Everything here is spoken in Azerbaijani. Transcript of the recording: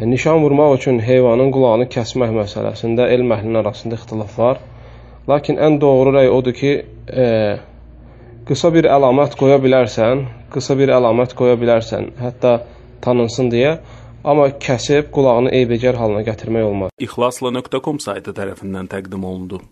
E, nişan vurmaq üçün heyvanın qulağını kəsmək məsələsində elm əhlinin arasında ixtilaf var. Lakin ən doğru rəy odur ki, e, qısa bir əlamət qoya bilərsən, qısa bir əlamət qoya bilərsən, hətta tanınsın deyə, amma kəsib qulağını eybəcər halına gətirmək olmaz. İxlasla.com saytı tərəfindən təqdim olundu.